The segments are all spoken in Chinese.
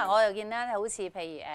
嗱，我又見咧，好似譬如誒誒，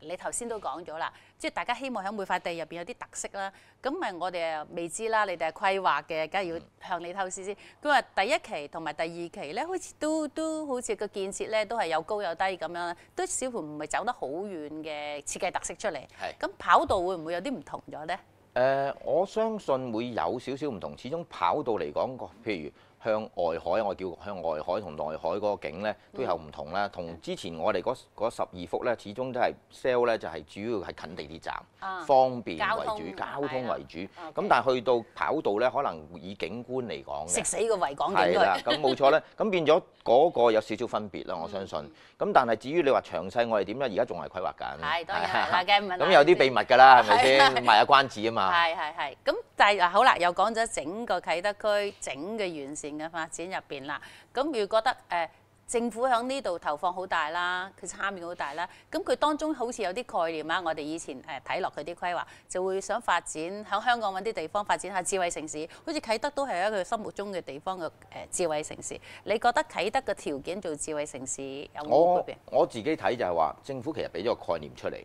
你頭先都講咗啦，即係大家希望喺每塊地入邊有啲特色啦。咁咪我哋啊未知啦，你哋係規劃嘅，梗係要向你透視先。佢話第一期同埋第二期咧，好似都都好似個建設咧，都係有高有低咁樣都似乎唔係走得好遠嘅設計特色出嚟。係。咁跑道會唔會有啲唔同咗咧？誒，我相信會有少少唔同，始終跑道嚟講個，譬如。向外海，我叫向外海同內海嗰個景咧都有唔同啦。同之前我哋嗰十二幅咧，始終都係 sell 咧，就係主要係近地鐵站，方便為主，交通為主。咁但係去到跑道咧，可能以景觀嚟講，食死個維港景係啦，咁冇錯咧，咁變咗嗰個有少少分別啦，我相信。咁但係至於你話詳細我哋點咧，而家仲係規劃緊，係當然係咁有啲秘密㗎啦，係咪先？賣下關子啊嘛。係係係。咁但係好啦，又講咗整個啟德區整嘅完善。嘅發展入邊啦，咁如果覺得誒政府喺呢度投放好大啦，佢參與好大啦，咁佢當中好似有啲概念啊。我哋以前誒睇落佢啲規劃，就會想發展喺香港揾啲地方發展下智慧城市，好似啟德都係喺佢心目中嘅地方嘅誒智慧城市。你覺得啟德嘅條件做智慧城市有冇我自己睇就係話，政府其實俾咗個概念出嚟，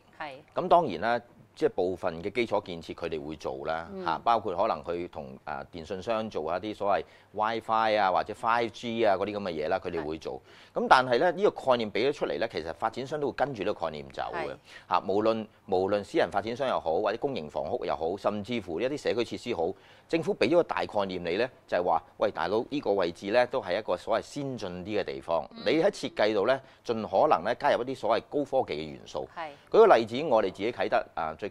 咁當然啦。即係部分嘅基礎建設，佢哋會做啦嚇，包括可能佢同誒電信商做下啲所謂 WiFi 啊或者 5G 啊嗰啲咁嘅嘢啦，佢哋會做。咁但係咧呢個概念俾咗出嚟咧，其實發展商都會跟住呢個概念走嘅嚇。無論無論私人發展商又好，或者公營房屋又好，甚至乎一啲社區設施好，政府俾咗個大概念你咧，就係話：喂，大佬呢個位置咧都係一個所謂先進啲嘅地方，你喺設計度咧盡可能咧加入一啲所謂高科技嘅元素。舉個例子，我哋自己啟德啊最。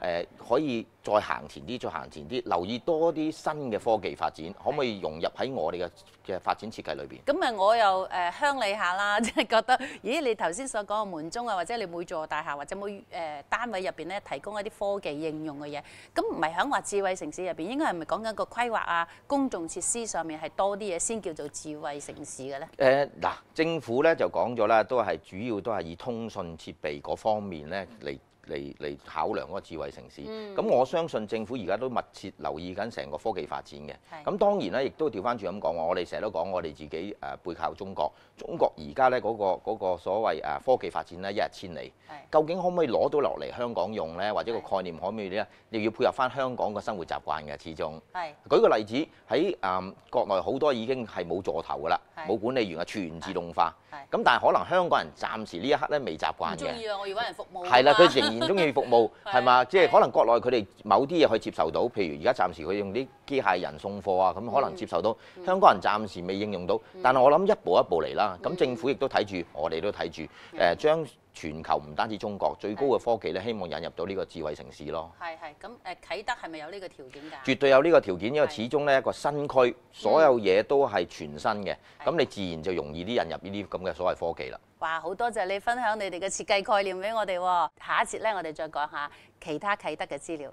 誒可以再行前啲，再行前啲，留意多啲新嘅科技發展，可唔可以融入喺我哋嘅嘅發展設計裏邊？咁啊，我又誒鄉里下啦，即 係覺得，咦？你頭先所講嘅門鐘啊，或者你每座大廈或者每誒單位入邊咧，提供一啲科技應用嘅嘢，咁唔係響話智慧城市入邊，應該係咪講緊個規劃啊、公眾設施上面係多啲嘢先叫做智慧城市嘅咧？誒嗱，政府咧就講咗啦，都係主要都係以通訊設備嗰方面咧嚟。嚟嚟考量嗰個智慧城市，咁我相信政府而家都密切留意緊成個科技發展嘅。咁當然咧，亦都調翻轉咁講我哋成日都講我哋自己誒背靠中國，中國而家咧嗰個嗰個所謂誒科技發展咧一日千里。究竟可唔可以攞到落嚟香港用咧，或者個概念可唔可以咧？又要配合翻香港嘅生活習慣嘅，始終。係。舉個例子喺誒國內好多已經係冇座頭㗎啦，冇管理員啊，全自動化。咁但係可能香港人暫時呢一刻咧未習慣嘅。中意啊！我要揾人服務。係啦，佢仍然。唔中意服務係嘛？即係可能國內佢哋某啲嘢可以接受到，譬如而家暫時佢用啲機械人送貨啊，咁可能接受到。香港人暫時未應用到，但係我諗一步一步嚟啦。咁政府亦都睇住，我哋都睇住。誒，將全球唔單止中國最高嘅科技咧，希望引入到呢個智慧城市咯。係係，咁誒啟德係咪有呢個條件㗎？絕對有呢個條件，因為始終咧一個新區，所有嘢都係全新嘅，咁你自然就容易啲引入呢啲咁嘅所謂科技啦。哇！好多謝你分享你哋嘅設計概念俾我哋。下一節咧，我哋再講下其他啟德嘅資料。